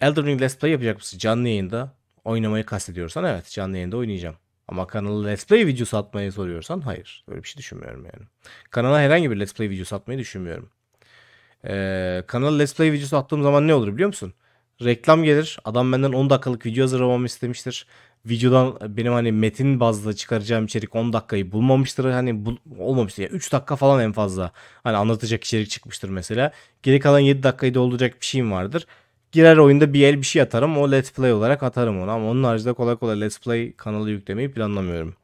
Elden Ring Let's Play yapacak mısın? Canlı yayında oynamayı kastediyorsan evet canlı yayında oynayacağım. Ama kanala Let's Play videosu atmayı soruyorsan hayır. Böyle bir şey düşünmüyorum yani. Kanala herhangi bir Let's Play videosu atmayı düşünmüyorum. Ee, kanala Let's Play videosu attığım zaman ne olur biliyor musun? Reklam gelir. Adam benden 10 dakikalık video hazırlamamı istemiştir. Videodan benim hani metin bazlı çıkaracağım içerik 10 dakikayı bulmamıştır. Hani bu, olmamıştır. Yani 3 dakika falan en fazla. Hani anlatacak içerik çıkmıştır mesela. Geri kalan 7 dakikayı dolduracak bir şeyim vardır girer oyunda bir el bir şey atarım. O let's play olarak atarım onu ama onun haricinde kolay kolay let's play kanalı yüklemeyi planlamıyorum.